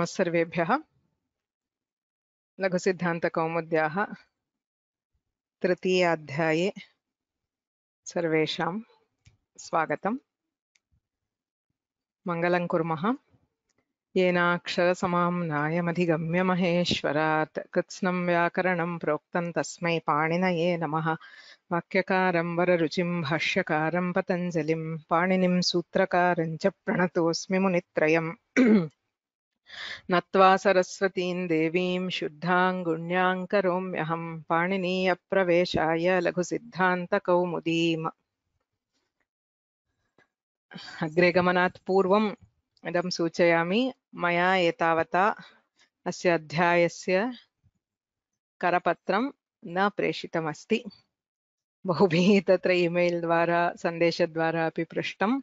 नमस्सर्वेभ्य लघु लघुसिद्धान्तकौमुद्याः तृतीयाध्याये सर्वेषां स्वागतं मङ्गलं कुर्मः येनाक्षरसमां नायमधिगम्य महेश्वरात् कृत्स्नं व्याकरणं प्रोक्तं तस्मै पाणिनये नमः वाक्यकारं वररुचिं भाष्यकारं पतञ्जलिं पाणिनिं सूत्रकारं च प्रणतोऽस्मि मुनित्रयम् नत्वा सरस्वतीं देवीं शुद्धां गुण्यां करोम्यहं पाणिनीयप्रवेशाय लघुसिद्धान्तकौमुदीम् अग्रे गमनात् पूर्वम् इदं सूचयामि मया एतावता अस्य अध्यायस्य करपत्रं न प्रेषितमस्ति बहुभिः तत्र ईमेल् द्वारा सन्देशद्वारा अपि पृष्टं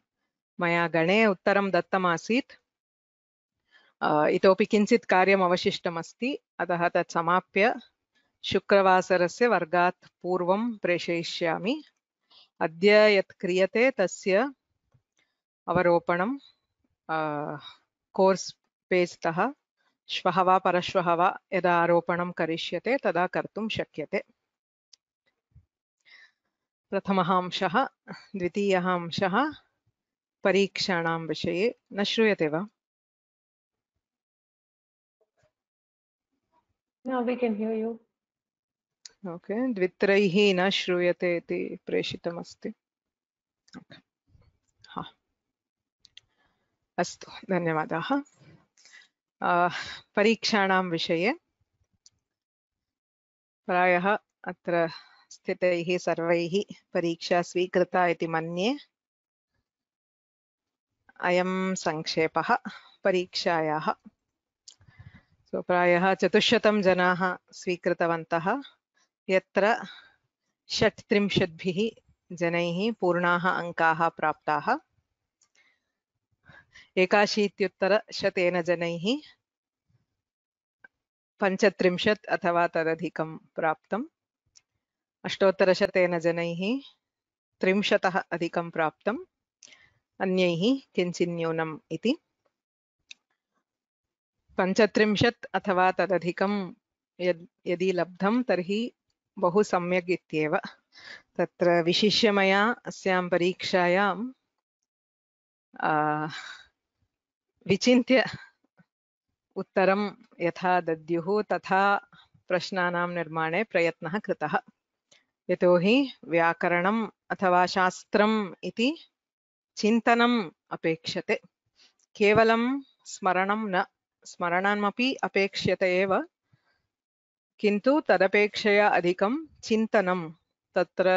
मया गणे उत्तरं दत्तमासीत् इतोपि किञ्चित् कार्यम् अवशिष्टमस्ति अतः तत् समाप्य शुक्रवासरस्य वर्गात् पूर्वं प्रेषयिष्यामि अद्य यत् क्रियते तस्य अवरोपणं कोर्स् पेज्तः श्वः वा परश्वः वा यदा आरोपणं करिष्यते तदा कर्तुं शक्यते प्रथमः अंशः द्वितीयः अंशः परीक्षाणां विषये न श्रूयते वा Now we can hear you. Okay द्वित्रैः न श्रूयते इति प्रेषितमस्ति अस्तु धन्यवादाः परीक्षाणां विषये प्रायः अत्र स्थितैः सर्वैः परीक्षा स्वीकृता इति मन्ये अयं सङ्क्षेपः परीक्षायाः सो प्रायः चतुश्शतं जनाः स्वीकृतवन्तः यत्र षट्त्रिंशद्भिः जनैः पूर्णाः अङ्काः प्राप्ताः एकाशीत्युत्तरशतेन जनैः पञ्चत्रिंशत् अथवा तदधिकं प्राप्तम् अष्टोत्तरशतेन जनैः त्रिंशतः अधिकं प्राप्तम् अन्यैः किञ्चिन्न्यूनम् इति पञ्चत्रिंशत् अथवा तदधिकं यद् यदि लब्धं तर्हि बहु सम्यक् इत्येव तत्र विशिष्य मया अस्यां परीक्षायां विचिन्त्य उत्तरं यथा दद्युः तथा प्रश्नानां निर्माणे प्रयत्नः कृतः यतोहि व्याकरणम् अथवा शास्त्रम् इति चिन्तनम् अपेक्षते केवलं स्मरणं न स्मरणमपि अपेक्ष्यते एव किन्तु तदपेक्षया अधिकं चिन्तनं तत्र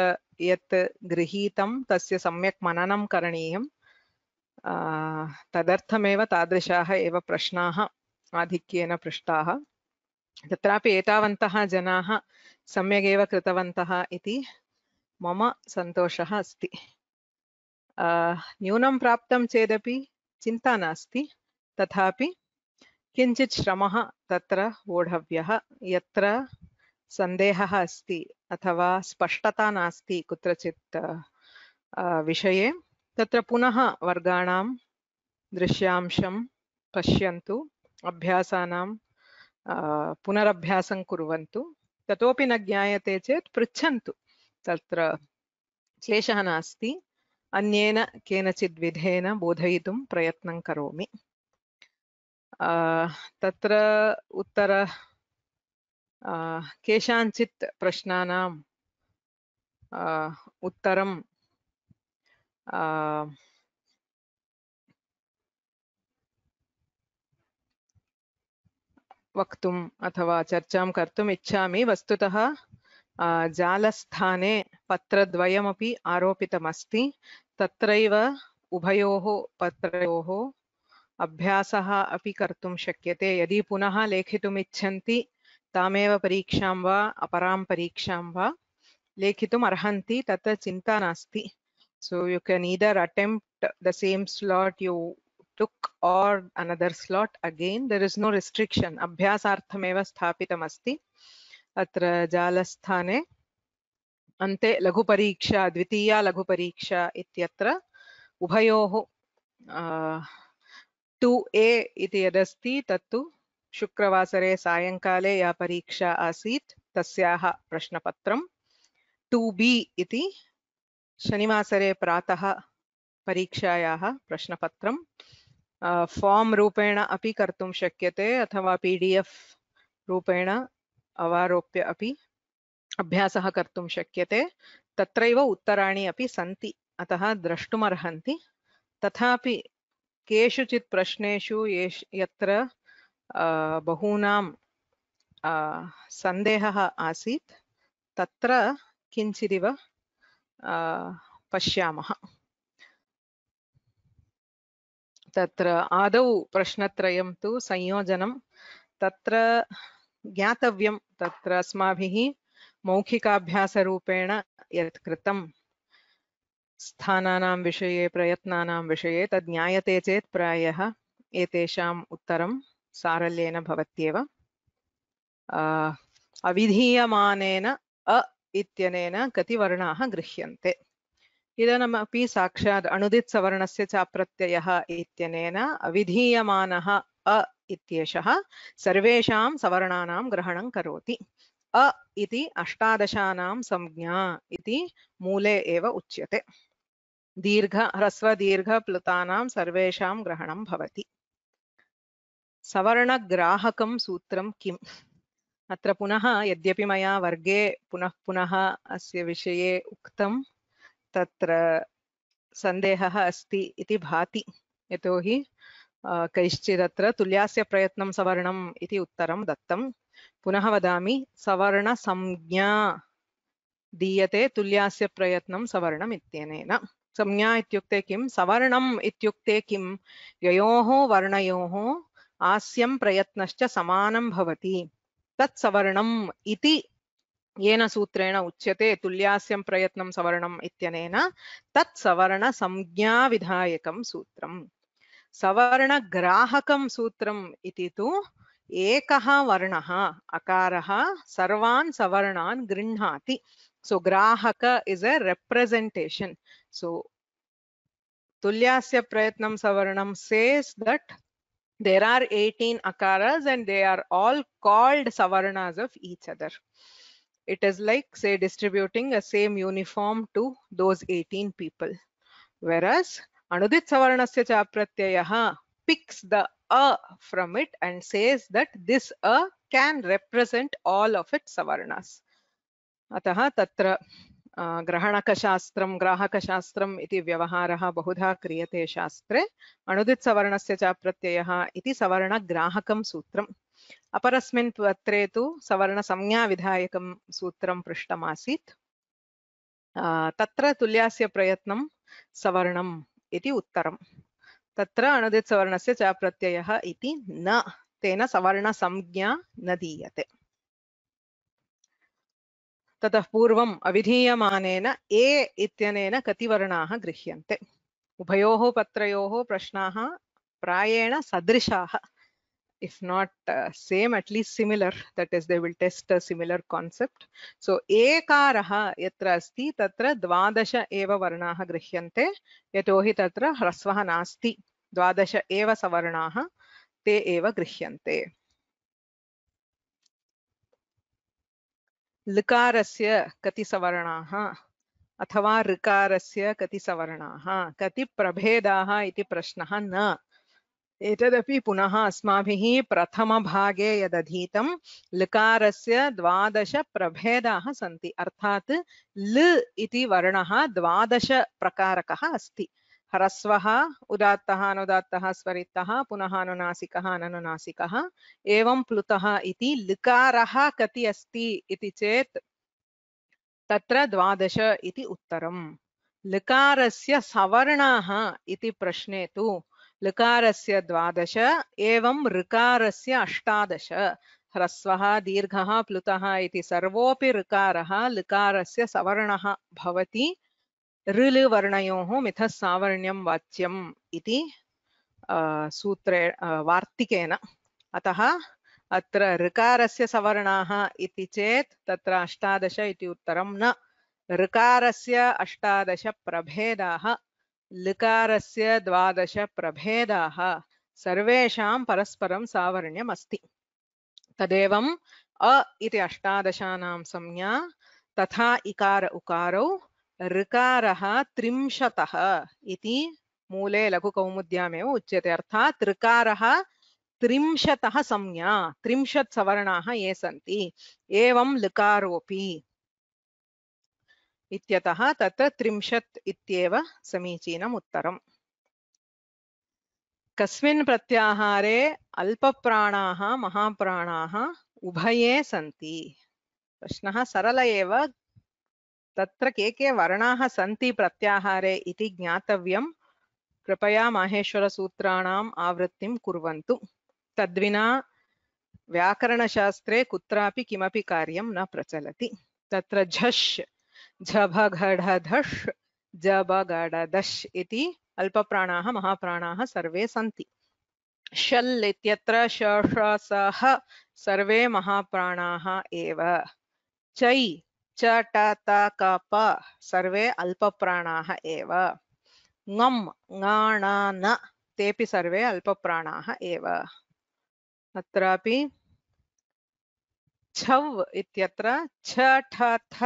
यत् गृहीतं तस्य सम्यक् मननं करणीयं तदर्थमेव तादृशाः एव प्रश्नाः आधिक्येन पृष्टाः तत्रापि एतावन्तः जनाः सम्यगेव कृतवन्तः इति मम सन्तोषः अस्ति न्यूनं प्राप्तं चेदपि चिन्ता नास्ति तथापि किञ्चित् श्रमः तत्र वोढव्यः यत्र सन्देहः अस्ति अथवा स्पष्टता नास्ति कुत्रचित् विषये तत्र पुनः वर्गाणां दृश्यांशं पश्यन्तु अभ्यासानां पुनरभ्यासं कुर्वन्तु ततोपि न ज्ञायते चेत् पृच्छन्तु तत्र क्लेशः नास्ति अन्येन केनचिद्विधेन बोधयितुं प्रयत्नं करोमि तत्र उत्तर केषाञ्चित् प्रश्नानाम् उत्तरं वक्तुम् अथवा चर्चां कर्तुम् इच्छामि वस्तुतः जालस्थाने पत्रद्वयमपि आरोपितमस्ति तत्रैव उभयोः पत्रयोः अभ्यास अभी कर्त शक्य यदि पुनः लेखितुम् इच्छन्ति परीक्षा परीक्षां परीक्षा अपरां परीक्षां वा लेखितुम् so you can either attempt the same slot you took or another slot again there is no restriction अभ्यास स्थापित अत्र जालस्थाने अन्ते लघुपरीक्षा द्वितीया लघुपरीक्षा इत्यत्र उभयोः टू ए यदस्ती यदस्ति शुक्रवासरे सायंकाले या परीक्षा आसीत् तस्याः प्रश्नपत्रम् टू बी इति शनिवासरे प्रातः परीक्षायाः प्रश्नपत्रम् फॉर्म रूपेण अपि कर्तुं शक्यते अथवा पी डि एफ् रूपेण अवारोप्य अपि अभ्यासः कर्तुं शक्यते तत्रैव उत्तराणि अपि सन्ति अतः द्रष्टुमर्हन्ति तथापि केषुचित् प्रश्नेषु यत्र सन्देह आसी त्र तत्र पशा पश्यामः तत्र आदौ प्रश्नत्रयं तु संयोजनं तत्र ज्ञातव्यं तत्र अस्माभिः मौखिकाभ्यासरूपेण स्थानानां विषये प्रयत्नानां विषये तद् ज्ञायते चेत् प्रायः एतेषाम् उत्तरं सारल्येन भवत्येव अविधीयमानेन अ इत्यनेन कति वर्णाः गृह्यन्ते इदनमपि साक्षात् अणुदित्सवर्णस्य चाप्रत्ययः इत्यनेन अविधीयमानः अ इत्येषः सर्वेषां सवर्णानां ग्रहणं करोति अ इति अष्टादशानां संज्ञा इति मूले एव उच्यते दीर्घ ह्रस्वदीर्घप्लुतानां सर्वेषां ग्रहणं भवति सवर्णग्राहकं सूत्रं किम् अत्र पुनः यद्यपि मया वर्गे पुनः पुनः अस्य विषये उक्तं तत्र सन्देहः अस्ति इति भाति यतोहि कैश्चिदत्र तुल्यास्य प्रयत्नं सवर्णम् इति उत्तरं दत्तं पुनः वदामि सवर्णसंज्ञा दीयते तुल्यास्य प्रयत्नं सवर्णम् इत्यनेन संज्ञा इत्युक्ते किं सवर्णम् इत्युक्ते किं ययोः वर्णयोः आस्यं प्रयत्नश्च समानं भवति तत् सवर्णम् इति येन सूत्रेण उच्यते तुल्यास्यं प्रयत्नं सवर्णम् इत्यनेन तत् सवर्णसंज्ञाविधायकं सूत्रम् सवर्णग्राहकं सूत्रम् इति तु एकः वर्णः अकारः सर्वान् सवर्णान् गृह्णाति So Grahaka is a representation. So Tulyasya Prayatnam Savaranam says that there are 18 akaras and they are all called savaranas of each other. It is like say distributing a same uniform to those 18 people. Whereas Anudit Savaranasya Chapratyaya picks the a from it and says that this a can represent all of its savaranas. अतः तत्र ग्रहणकशास्त्रं ग्राहकशास्त्रम् इति व्यवहारः बहुधा क्रियते शास्त्रे अणुदित्सवर्णस्य च प्रत्ययः इति सवर्णग्राहकं सूत्रम् अपरस्मिन् पत्रे तु सवर्णसंज्ञाविधायकं सूत्रं पृष्टमासीत् तत्र तुल्यास्य प्रयत्नं सवर्णम् इति उत्तरं तत्र अणुदित्सवर्णस्य च प्रत्ययः इति न तेन सवर्णसंज्ञा न दीयते तत पूर्व अवधीयमन ए कति वर्ण गृह्य उभयो पत्रो प्रश्ना प्राएण सदृशा if not same at least similar that is they test similar concept so एकार यस्ती त्र द्वादश वर्ण गृह्य ह्रस्व नास्ती द्वादश एव सवर्णा ते गृह्य लकारस्य कति सवर्णाः अथवा से कति सवर्णाः कति प्रभेदाः प्रश्न न एतदपि पुनः अस्माभिः प्रथमभागे यदधीतं लकारस्य द्वादशप्रभेदाः सन्ति अर्थात् ल इति वर्णः द्वादशप्रकारकः अस्ति ह्रस्व उदात्तः अनुदात्तः स्वरितः पुनः अनुनासीक अनुनासीक एवं प्लुतः इति कति अस्ट इति चेत् तत्र द्वादश इति उत्तरम् लिकारस्य सवर्णाः इति प्रश्ने तु लिकारस्य द्वादश एवं ऋकार से अष्टादश ह्रस्व दीर्घ प्लुत इति सर्वोऽपि ऋकारः लिकारस्य सवर्णः भवति ऋलुवर्णयोः मिथः सावर्ण्यं वाच्यम् इति सूत्रे वार्तिकेन अतः अत्र ऋकारस्य सवर्णाः इति चेत् तत्र अष्टादश इति उत्तरं न ऋकारस्य अष्टादश अष्टादशप्रभेदाः लिकारस्य प्रभेदाः सर्वेषां परस्परं सावर्ण्यम् अस्ति तदेवम् अ इति अष्टादशानां संज्ञा तथा इकार उकारौ ऋकारः त्रिंशतः इति मूले लघुकौमुद्यामेव उच्यते अर्थात् ऋकारः त्रिंशतः संज्ञा त्रिंशत् सवर्णाः ये सन्ति एवं लकारोऽपि इत्यतः तत्र त्रिंशत् इत्येव समीचीनम् उत्तरम् कस्मिन् प्रत्याहारे अल्पप्राणाः महाप्राणाः उभये सन्ति प्रश्नः सरल एव तत्र के के वर्णाः सन्ति प्रत्याहारे इति ज्ञातव्यं कृपया माहेश्वरसूत्राणाम् आवृत्तिं कुर्वन्तु तद्विना व्याकरणशास्त्रे कुत्रापि किमपि कार्यं न प्रचलति तत्र झष् झभघढधष् जबगडदश् इति अल्पप्राणाः महाप्राणाः सर्वे सन्ति शल् इत्यत्र श सर्वे महाप्राणाः एव चै त सर्वे अल्पप्राणाः एव न तेपि सर्वे अल्पप्राणाः एव अत्रापि छव् इत्यत्र छ थ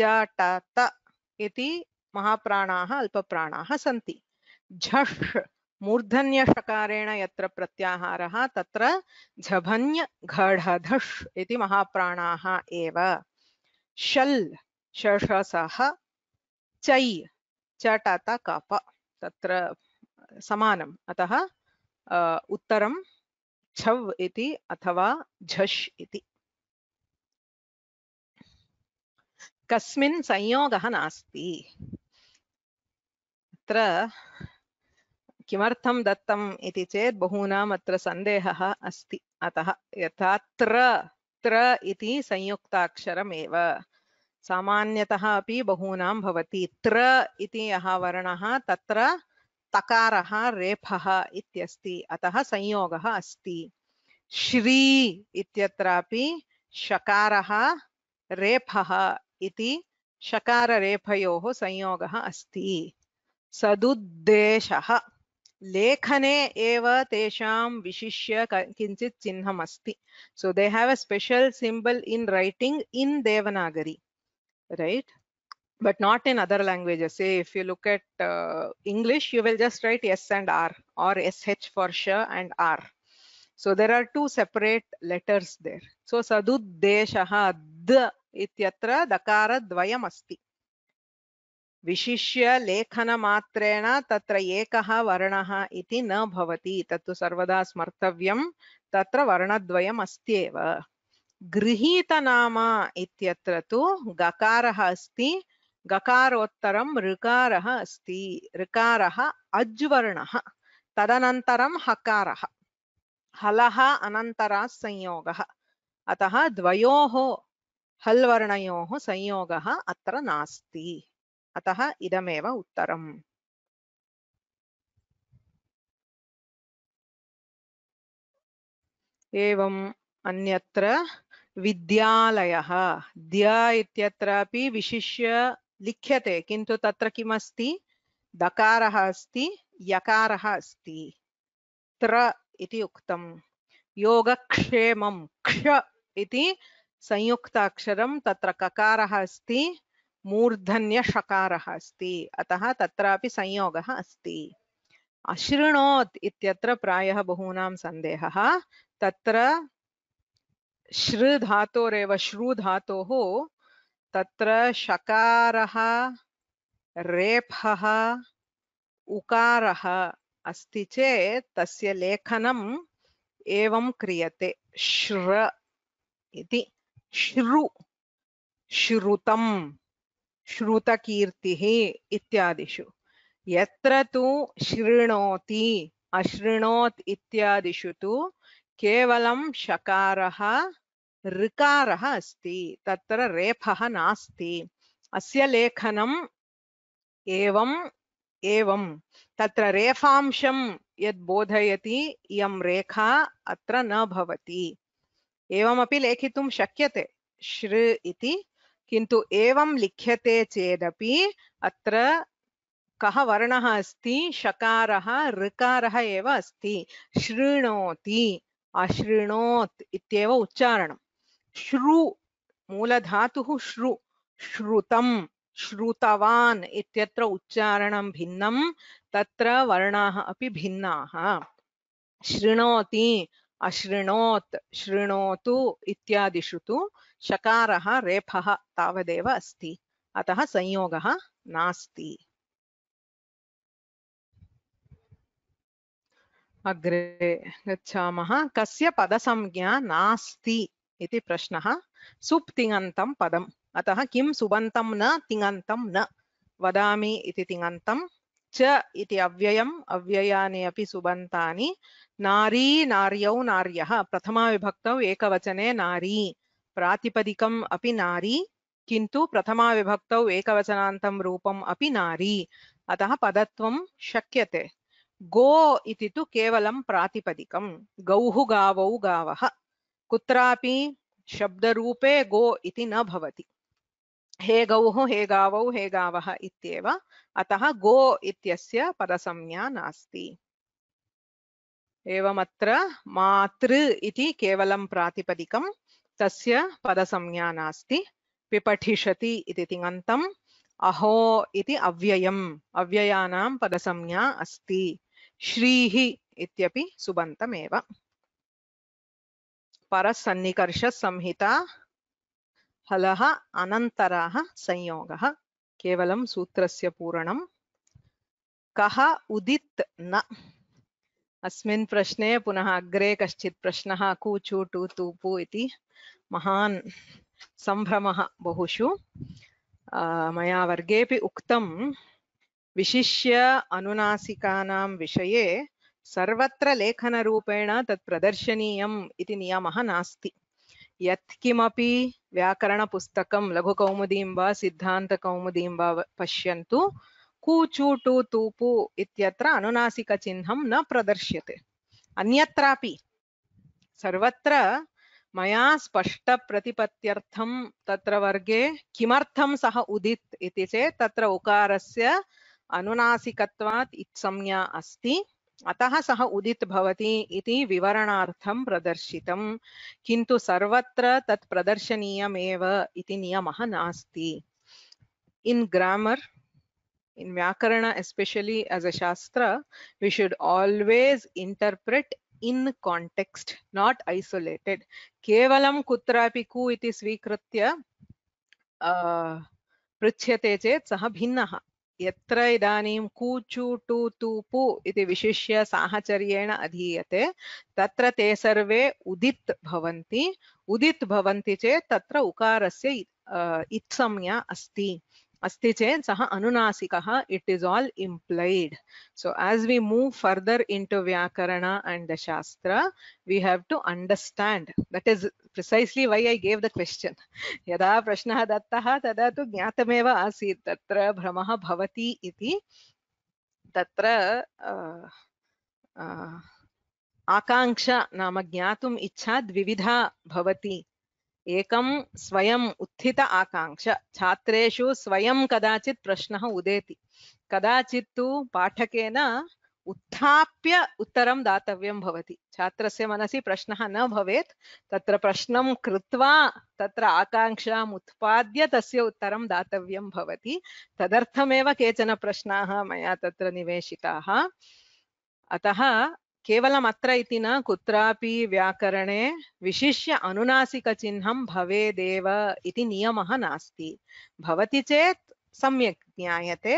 च त इति महाप्राणाः अल्पप्राणाः सन्ति झष् मूर्धन्यषकारेण यत्र प्रत्याहारः तत्र झभन्य घढधष् इति महाप्राणाः एव शल शर्षसः चै चटाता काप तत्र समानम् अतः उत्तरं छव इति अथवा झश इति कस्मिन् संयोगः नास्ति अत्र किमर्थं दत्तम् इति चेत् बहूनाम् अत्र सन्देहः अस्ति अतः यथात्र तत्र इति संयुक्ताक्षरमेव सामान्यतः अपि बहूनां भवति त्र इति यः वर्णः तत्र तकारः रेफः इत्यस्ति अतः संयोगः अस्ति श्री इत्यत्रापि शकारः रेफः इति शकाररेफयोः संयोगः अस्ति सदुद्देशः लेखने एव तेषां विशिष्य किञ्चित् चिह्नम् अस्ति so they have a special symbol in writing in Devanagari right but not in other languages if you look at English you will just write S and R R S H for श and R so there are two separate letters there so सदुद्देशः the इत्यत्र दकारद्वयम् अस्ति विशिष्य लेखनमात्रेण तत्र एकः वर्णः इति न भवति तत्तु सर्वदा स्मर्तव्यं तत्र वर्णद्वयम् अस्त्येव गृहीतनाम इत्यत्र तु गकारः अस्ति गकारोत्तरं ऋकारः अस्ति ऋकारः अज्वर्णः तदनन्तरं हकारः हलः अनन्तरात् संयोगः अतः द्वयोः हल्वर्णयोः संयोगः अत्र नास्ति अतः इदमेव उत्तरम् एवम् अन्यत्र विद्यालयः द्य इत्यत्रापि विशिष्य लिख्यते किन्तु तत्र किमस्ति दकारः अस्ति यकारः अस्ति त्र इति उक्तम् योगक्षेमं क्ष इति संयुक्ताक्षरं तत्र ककारः अस्ति मूर्धन्य शकार अस्ति अतः तत्रापि संयोग अस्ति अशृणोत् इत्यत्र प्रायः बहूनां सन्देहः तत्र श्र धातोरेव श्रु धातोः तत्र शकारः रेफः उकारः अस्ति चेत् तस्य लेखनम् एवं क्रियते श्र इति श्रु श्रुतम् श्रुतकीर्तिः इत्यादिषु यत्र तु शृणोति अशृणोत् इत्यादिषु तु केवलं शकारः ऋकारः अस्ति तत्र रेफः नास्ति अस्य लेखनम् एवम् एवं तत्र रेफांशं यद् बोधयति इयं रेखा अत्र न भवति एवमपि लेखितुं शक्यते श्र इति किन्तु एवं लिख्यते चेदपि अत्र कः वर्णः अस्ति शकारः ऋकारः एव अस्ति शृणोति अशृणोत् इत्येव उच्चारणं श्रु मूलधातुः श्रु श्रुतं श्रुतवान् इत्यत्र उच्चारणं भिन्नं तत्र वर्णाः अपि भिन्नाः शृणोति अशृणोत् शृणोतु इत्यादिषु तु शकारः रेफः तावदेव अस्ति अतः संयोगः नास्ति अग्रे गच्छामः कस्य पदसंज्ञा नास्ति इति प्रश्नः सुप् तिङन्तं पदम् अतः किं सुबन्तं न तिङन्तं न वदामि इति तिङन्तं च इति अव्ययम् अव्ययानि अपि सुबन्तानि नारी नार्यौ नार्यः प्रथमाविभक्तौ एकवचने नारी प्रातिपदिकम् अपि नारी किन्तु प्रथम एकवचनान्तं रूपम् अपि नारी अतः पदत्वं शक्यते गो इति तु केवलं प्रातिपदिकं गौः गावौ गावः कुत्रापि शब्दरूपे गो इति न भवति हे गौ हे गाव हे गावः इत्येव अतः गो इत्यस्य पदसंज्ञा नास्ति एवमत्र मातृ इति केवलं प्रातिपदिकं तस्य पदसंज्ञा नास्ति पिपठिषति इति तिङन्तम् अहो इति अव्ययम् अव्ययानां पदसंज्ञा अस्ति श्रीः इत्यपि सुबन्तमेव परसन्निकर्षसंहिता फलः अनन्तरः संयोगः केवलं सूत्रस्य पूरणं कः उदित् न अस्मिन् प्रश्ने पुनः अग्रे कश्चित् प्रश्न कूचु टु तूपु इति महान् बहुषु मया वर्गे उक्त विशिष्य अनुनासिकानां विषये सर्वत्र लेखनरूपेण तत् इति नियमः नास्ति यत्किमपि व्याकरणपुस्तकं लघुकौमुदीं वा सिद्धान्तकौमुदीं वा पश्यन्तु कूचूटु तूपु इत्यत्र अनुनासिकचिह्नं न प्रदर्श्यते अन्यत्रापि सर्वत्र मया स्पष्टप्रतिपत्त्यर्थं तत्र वर्गे किमर्थं सः उदित् इति चेत् तत्र उकारस्य अनुनासिकत्वात् इत्संज्ञा अस्ति अतः सह उदित भवति इति विवरणार्थं प्रदर्शितं किन्तु सर्वत्र तत् प्रदर्शनीयमेव इति नास्ति इन ग्रामर इन व्याकरण especially as a shastra we should always interpret in context not isolated केवलं कुत्रापि कु इति स्वीकृत्य पृच्छ्यते चेत् भिन्नः यत्र इदानीं कूचु टु तु इति विशिष्य साहचर्येण अधीयते तत्र ते सर्वे उदित् भवन्ति उदित् भवन्ति चेत् तत्र उकारस्य इत्संज्ञा अस्ति अस्ति चेत् सः अनुनासिकः it is all implied so as we move further into vyakarana and the shastra we have to understand that is precisely why I gave the question यदा प्रश्नः दत्तः तदा तु ज्ञातमेव आसीत् तत्र भ्रमः भवति इति तत्र आकाङ्क्षा नाम ज्ञातुम् इच्छा द्विविधा भवति एकं स्वयं उत्थित आकांक्ष छात्रेषु स्वयं कदाचित् प्रश्नः उदेति कदाचित् तु पाठकेन उत्थाप्य उत्तरं दातव्यं भवति छात्रस्य मनसि प्रश्नः न भवेत् तत्र प्रश्नं कृत्वा तत्र आकाङ्क्षाम् उत्पाद्य तस्य उत्तरं दातव्यं भवति तदर्थमेव केचन प्रश्नाः मया तत्र निवेशिताः अतः केवलम् न कुत्रापि व्याकरणे विशिष्य अनुनासिकचिह्नं भवेदेव इति नियमः नास्ति भवति चेत् सम्यक् ज्ञायते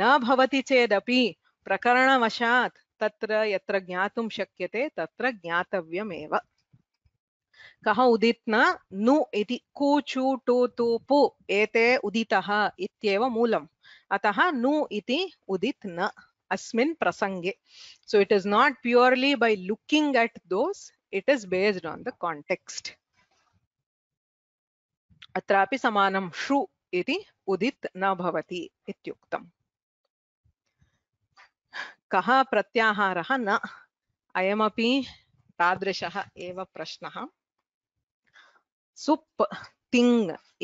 न भवति चेदपि प्रकरणवशात् तत्र यत्र ज्ञातुं शक्यते तत्र ज्ञातव्यमेव कः उदित्न नु इति कु टु तु पु एते उदितः इत्येव मूलम् अतः नु इति उदित् न asmin prasange so it is not purely by looking at those it is based on the context अत्रापि समानं श्रु इति उदित् न भवति इत्युक्तम् कः प्रत्याहारः न अयमपि tadrishah eva prashnah sup तिङ्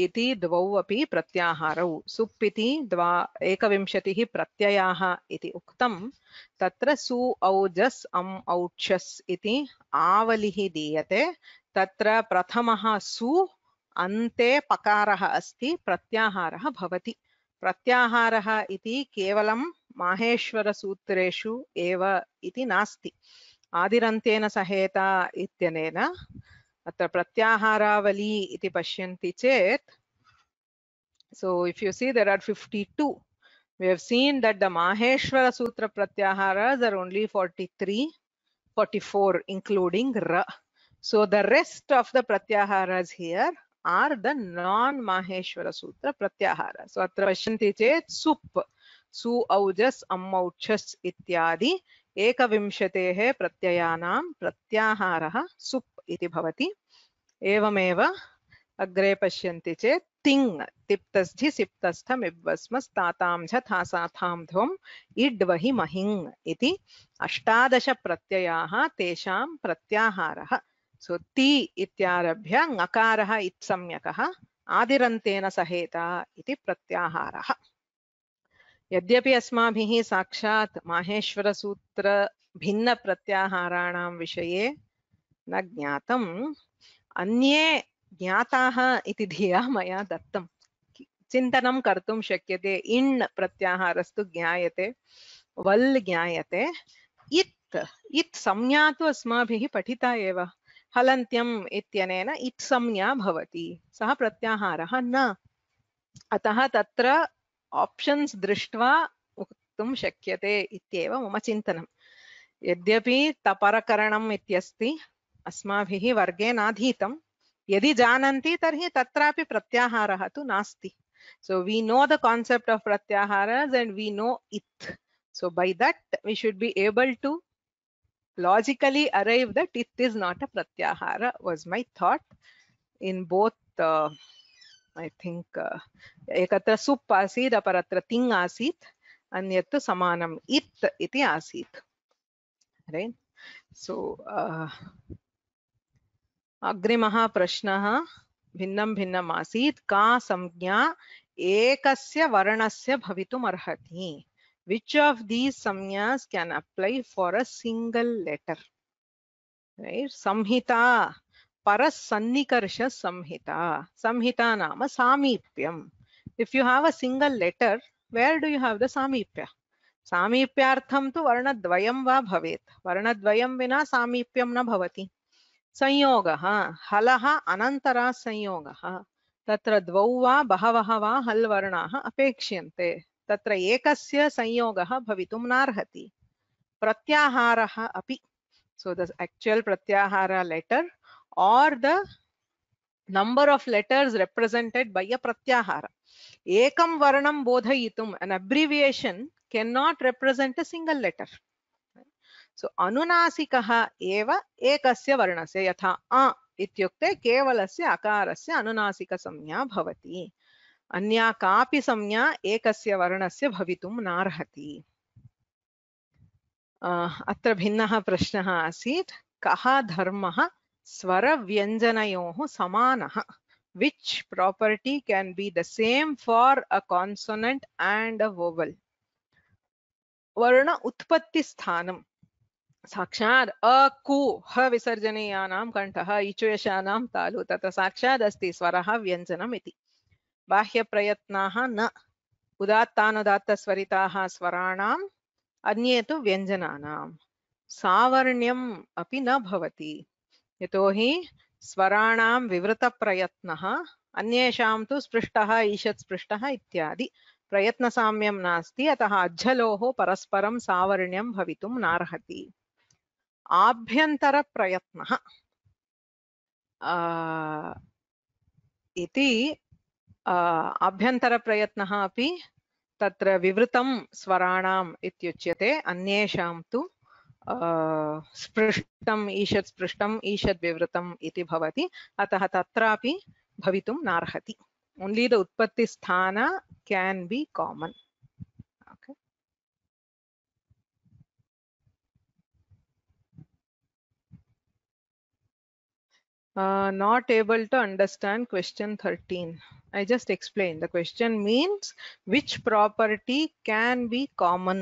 इति द्वौ अपि प्रत्याहारौ सुप् इति द्वा एकविंशतिः प्रत्ययाः इति उक्तं तत्र सु औजस् अम् औक्षस् इति आवलिः दीयते तत्र प्रथमः सु अन्ते पकारः अस्ति प्रत्याहारः भवति प्रत्याहारः इति केवलं माहेश्वरसूत्रेषु एव इति नास्ति आदिरन्तेन सहेता इत्यनेन अत्र प्रत्याहारावली इति पश्यन्ति चेत् so if you see there are fifty two we have seen that the माहेश्वरसूत्रप्रत्याहार are only forty three forty four including R so the rest of the प्रत्याहारस् हियर् आर् द नान् माहेश्वरसूत्रप्रत्याहार सो अत्र पश्यन्ति चेत् सुप् सु औजस् अम्मौछस् इत्यादि एकविंशतेः प्रत्ययानां प्रत्याहारः सुप् इति भवति एवमेव अग्रे पश्यन्ति चेत् तिङ् तिप्तस्थि सिप्तस्थम् इब्वस्मस्तातां झ थासाथां ध्वम् इड्वहि महिङ् इति अष्टादशप्रत्ययाः तेषां प्रत्याहारः सो ति इत्यारभ्य ङकारः इत्सम्यकः आदिरन्तेन सहेता इति प्रत्याहारः यद्यपि अस्माभिः साक्षात् माहेश्वरसूत्र विषये न ज्ञातम् अन्ये ज्ञाताः इति धिया मया दत्तं चिन्तनं कर्तुं शक्यते इण् प्रत्याहारस्तु ज्ञायते वल् ज्ञायते इत् इत् संज्ञा तु अस्माभिः पठिता एव हलन्त्यम् इत्यनेन इत् संज्ञा भवति सः प्रत्याहारः न अतः तत्र आप्शन्स् दृष्ट्वा वक्तुं शक्यते इत्येव मम चिन्तनं यद्यपि तपरकरणम् इत्यस्ति अस्म वर्गे नाधीतं यदि जानती तरी तत्रापि प्रत्याहारः तु नास्ति so we know the concept of प्रत्याहारस् and we know it so by that we should be able to logically arrive that it is not a pratyahara was my thought in both I think एकत्र आसी आसीत् अपरत्र तिङ् आसीत् अन्यत् समानम् इत् सो अग्रिम प्रश्न भिन्न भिन्न आसी का संज्ञा एक वर्ण से अर्हति विच ऑफ दी संज्ञास् can apply for a single letter right संहिता परसन्निकर्षसंहिता संहिता संहिता नाम सामीप्यम if you have a single letter where do you have the सामीप्य सामीप्यार्थम तो वर्णद्वयम् वा भवेत् वर्णद्वयम् विना सामीप्यम् न भवति संयोगः हलः अनन्तरः संयोगः तत्र द्वौ वा बहवः वा हल् वर्णाः अपेक्ष्यन्ते तत्र एकस्य संयोगः भवितुं नार्हति प्रत्याहारः अपि so the actual pratyahara letter or the number of letters represented by a pratyahara ekam varnam bodhayitum an abbreviation cannot represent a single letter सो अनुनासिक एव एकस्य वर्णस्य यथा अ इत्युक्ते केवलस्य अकारस्य संज्ञा भवति अन्या कापि संज्ञा एकस्य वर्णस्य भवितुं नार्हति अत्र भिन्नः प्रश्नः आसीत् कः धर्मः स्वरव्यञ्जनयोः समानः which property can be the same for a consonant and a vowel वर्ण utpatti साक्षात् अकु ह विसर्जनीयानां कण्ठः इचुयशानां तालु तत्र साक्षात् अस्ति स्वरः व्यञ्जनम् इति बाह्यप्रयत्नाः न उदात्तानुदात्तस्वरिताः स्वराणाम् अन्ये तु व्यञ्जनानां सावर्ण्यम् अपि न भवति यतोहि स्वराणां विवृतप्रयत्नः अन्येषां तु स्पृष्टः ईषत् स्पृष्टः इत्यादि प्रयत्नसाम्यं नास्ति अतः अज्जलोः परस्परं सावर्ण्यं भवितुं नार्हति आभ्यन्तरप्रयत्नः प्रयत्न आभ्यंतर प्रयत्न अभी विवृतं स्वराणाम् इत्युच्यते अन्येषां तु स्पृष्टम् ईषत् स्पृष्टम् ईषत् विवृतम् अतः तत्रापि भवितुं नार्हति ओन्ली द उत्पत्तिस्थान can be common uh, not able to understand question 13. I just explained the question means which property can be common.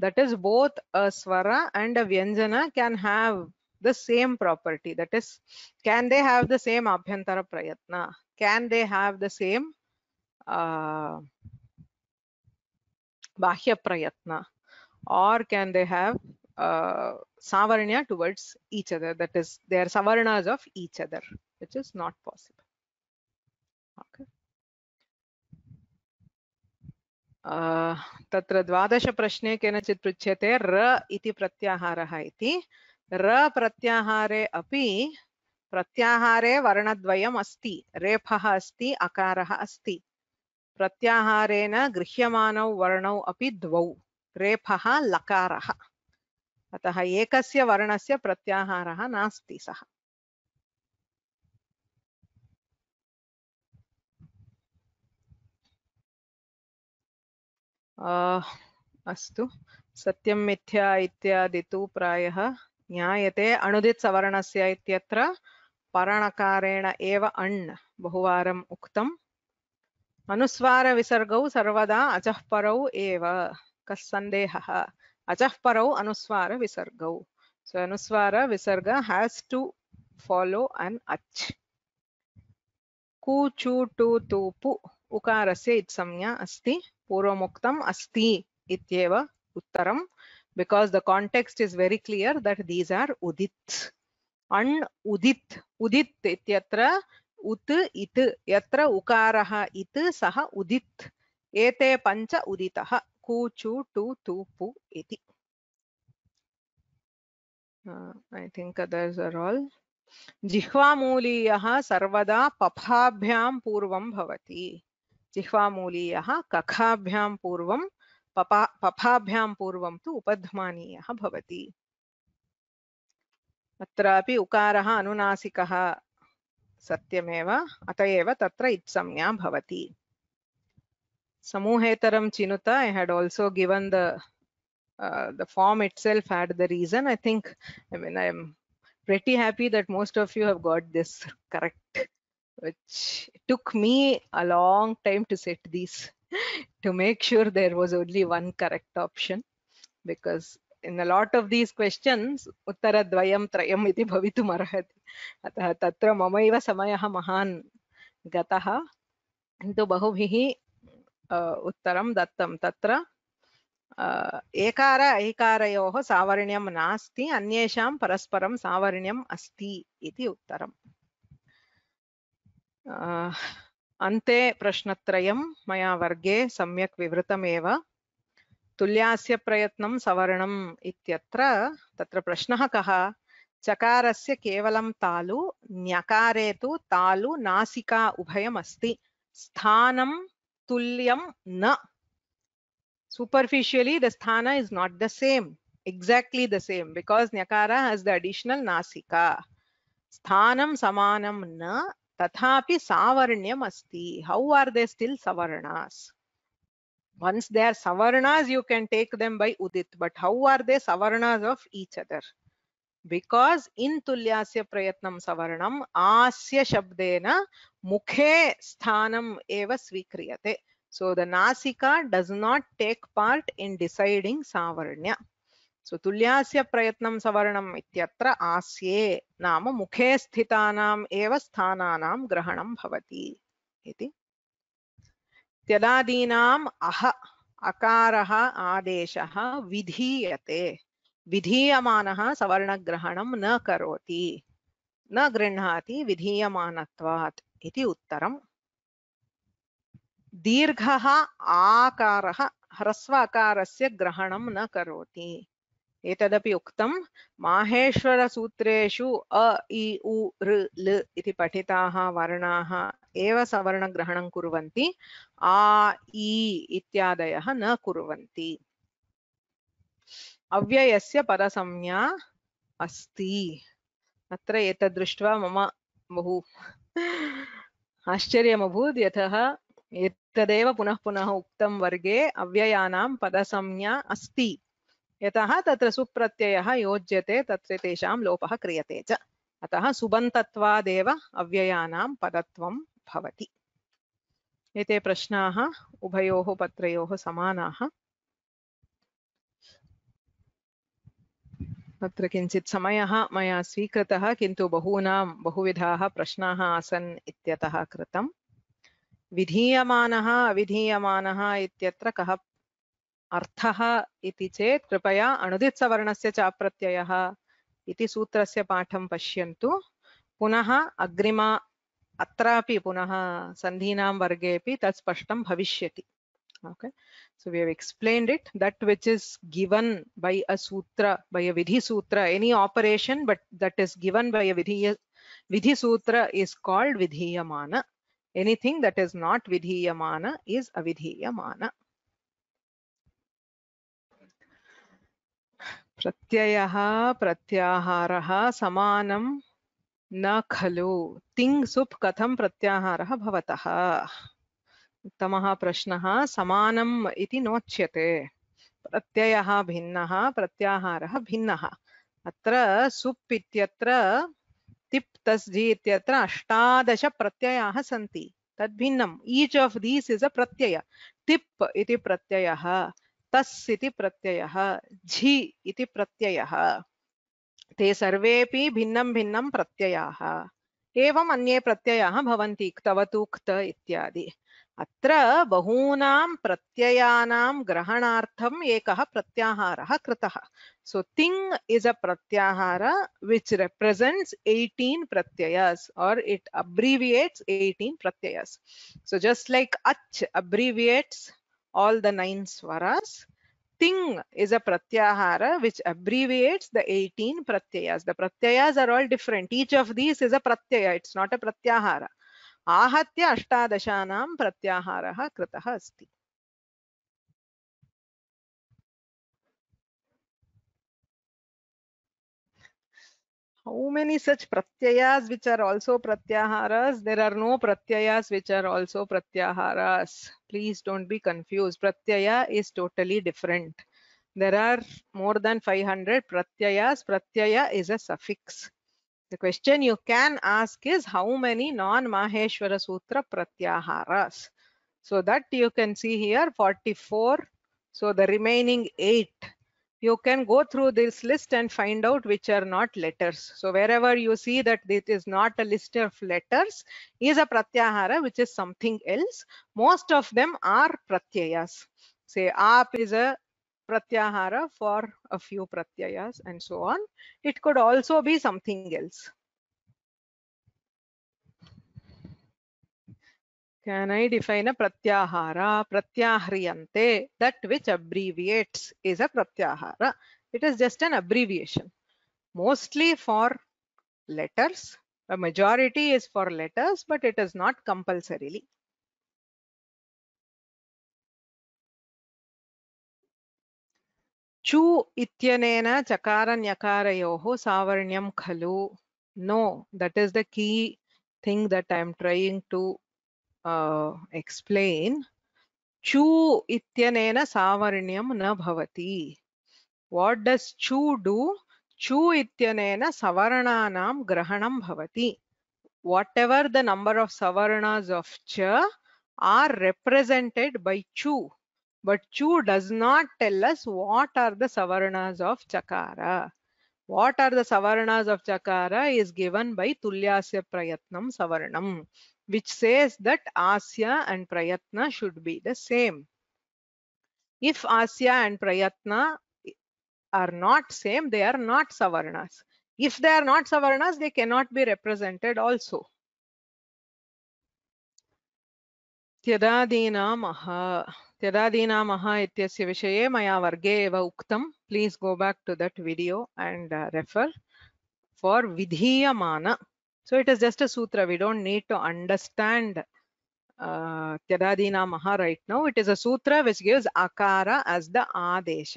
That is both a swara and a vyanjana can have the same property. That is, can they have the same abhyantara prayatna? Can they have the same uh, bahya prayatna? Or can they have uh, savaranya towards each other. That is, they are savaranas of each other, which is not possible. Okay. तत्र द्वादशप्रश्ने केनचित् पृच्छ्यते र इति प्रत्याहारः इति र प्रत्याहारे अपि प्रत्याहारे वर्णद्वयम् अस्ति रेफः अस्ति अकारः अस्ति प्रत्याहारेण गृह्यमानौ वर्णौ अपि द्वौ रेफः लकारः अतः एकस्य वर्णस्य प्रत्याहारः नास्ति सः अस्तु सत्यं मिथ्या इत्यादि तु प्रायः ज्ञायते अणुदित्सवर्णस्य इत्यत्र परणकारेण एव अण् बहुवारम् उक्तम् अनुस्वारविसर्गौ सर्वदा अचः परौ एव कः सन्देहः Ajah parau anuswara visargau. So anuswara visarga has to follow an ach. Kuchu chu tu tu pu ukarasya it samya asti puromuktam asti ityeva uttaram because the context is very clear that these are udit. अण् उदित् उदित् इत्यत्र उत् इत् यत्र उकारः इत् सः उदित् एते पञ्च उदितः कूचु टु तूपु iti. Uh, I think others are all. जिह्वामूलीयः सर्वदा पफाभ्यां पूर्वं भवति जिह्वामूलीयः कखाभ्यां पूर्वं पपा पफाभ्यां पूर्वं तु उपध्मानीयः भवति अत्रापि उकारः अनुनासिकः सत्यमेव अत एव तत्र इत्संज्ञा भवति Samuhetaram Chinuta, I had also given the uh, the form itself had the reason. I think, I mean, I'm pretty happy that most of you have got this correct, which took me a long time to set these to make sure there was only one correct option because in a lot of these questions uttaradvayam trayam iti bhavitum arhati atah tatra mamaiva samayaha mahan gataha. किन्तु bahubhihi उत्तरं दत्तं तत्र एकार ऐकारयोः सावर्ण्यं नास्ति अन्येषां परस्परं सावर्ण्यम् अस्ति इति उत्तरम् अन्ते प्रश्नत्रयं मया वर्गे सम्यक् विवृतमेव तुल्यास्य प्रयत्नं सवर्णम् इत्यत्र तत्र प्रश्नः कः चकारस्य केवलं तालु ञकारे तु तालु नासिका उभयमस्ति स्थानं tulyam na. Superficially, the sthana is not the same, exactly the same, because nyakara has the additional nasika. Sthanam samanam na, tathapi savarnyam asti. How are they still savarnas? Once they are savarnas, you can take them by udit, but how are they savarnas of each other? Because in तुल्यास्य प्रयत्नं सवर्णम् आस्य शब्देन मुखे स्थानम् एव स्वीक्रियते so the nasika does not take part in deciding savarnya so tulyasya prayatnam savarnam ityatra asye nama mukhe sthitanam eva sthananam grahanam bhavati iti त्यदादीनाम् अह अकारः आदेशः विधीयते सवर्ण ग्रहण न कौति न गृह्णाति विधीयम उत्तर दीर्घ आकार आकारः ह्रस्व अकारस्य ग्रहणं न कौति एतदपि उक्तं माहेश्वरसूत्रेषु अ इ उ ऋ ल इति पठिताः वर्णाः एव सवर्णग्रहणं कुर्वन्ति आ इ इत्यादयः न कुर्वन्ति अव्ययस्य परसंज्ञा अस्ति अत्र एतद् दृष्ट्वा मम बहु आश्चर्यमभूत् यतः एतदेव पुनः पुनः उक्तं वर्गे अव्ययानां पदसंज्ञा अस्ति यतः तत्र सुप्रत्ययः योज्यते तत्र तेषां लोपः क्रियते च अतः सुबन्तत्वादेव अव्ययानां पदत्वं भवति एते प्रश्नाः उभयोः पत्रयोः समानाः तत्र किञ्चित् समयः मया स्वीकृतः किन्तु बहूनां बहुविधाः प्रश्नाः आसन् इत्यतः कृतं विधीयमानः अविधीयमानः इत्यत्र कः अर्थः इति चेत् कृपया अणुदित्सवर्णस्य चाप्रत्ययः इति सूत्रस्य पाठं पश्यन्तु पुनः अग्रिमा अत्रापि पुनः सन्धीनां वर्गेपि तत् स्पष्टं भविष्यति okay so we have explained it that which is given by a sutra by a vidhi sutra any operation but that is given by a vidhi vidhi sutra is called vidhiyamana anything that is not vidhiyamana is avidhiyamana samanam na समानं ting खलु तिङ् सुप् कथं प्रत्याहारः bhavataha. उत्तम प्रश्न समानम् इति नोच्यते प्रत्ययः भिन्न प्रत्याहारः भिन्नः अत्र सुप् इत्यत्र सी तस्जि each of these is a प्रत्यय तिप् इति प्रत्ययः इति प्रत्यय झि इति ते सर्वे भिन्न भिन्न प्रत्यय एवं अन्े प्रत्यय तव क्तवतु क्त इत्यादि अत्र बहूनां प्रत्ययानां ग्रहणार्थम् एकः प्रत्याहारः कृतः सो तिङ् इस् अ प्रत्याहार विच् रेप्रसेण्ट्स् एय्टीन् प्रत्ययस् आर् इट् अब्रीवियेट्स् एय्टीन् प्रत्ययस् सो जस्ट् लैक् अच् abbreviates all the nine swaras. Ting is a pratyahara which abbreviates the 18 pratyayas. The pratyayas are all different. Each of these is a pratyaya. It's not a pratyahara. आहत अष्टादशा प्रत्याहार कृत अस्त how many such pratyayas which are also pratyaharas there are no pratyayas which are also pratyaharas please don't be confused pratyaya is totally different there are more than 500 pratyayas pratyaya is a suffix The question you can ask is how many non-Maheshwara Sutra Pratyaharas? So that you can see here 44. So the remaining eight. You can go through this list and find out which are not letters. So wherever you see that it is not a list of letters is a pratyahara which is something else. Most of them are pratyayas. Say aap is a pratyahara for a few pratyayas and so on. It could also be something else. Can I define a pratyahara? Pratyahriyante, that which abbreviates is a pratyahara. It is just an abbreviation, mostly for letters. A majority is for letters, but it is not compulsorily. Chu ityanena chakara nyakara yoho savarnyam khalu. No, that is the key thing that I am trying to uh, explain. Chu ityanena savarnyam na bhavati. What does chu do? Chu ityanena savaranam grahanam bhavati. Whatever the number of savaranas of cha are represented by chu. But Chu does not tell us what are the savarnas of Chakara. What are the savarnas of Chakara is given by Tulyasya Prayatnam Savarnam, which says that Asya and Prayatna should be the same. If Asya and Prayatna are not same, they are not savarnas. If they are not savarnas, they cannot be represented also. त्यदादीनामः त्यदादीना इत्यस्य विषये मया वर्गे एव उक्तं please go back to that video and refer for विधीयमान so it is just a sutra we don't need to understand त्यदादीना right now it is a sutra which gives अकार as the आदेश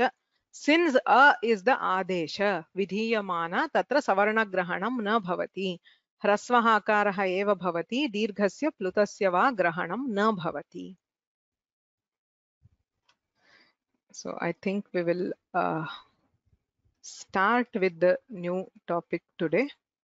सिन्स् अ इज द आदेश विधीयमान तत्र सवर्ण न भवति ह्रस्व आकार दीर्घस्य प्लुतस्य वा ग्रहणं न भवति So I think we will uh, start with the new topic today.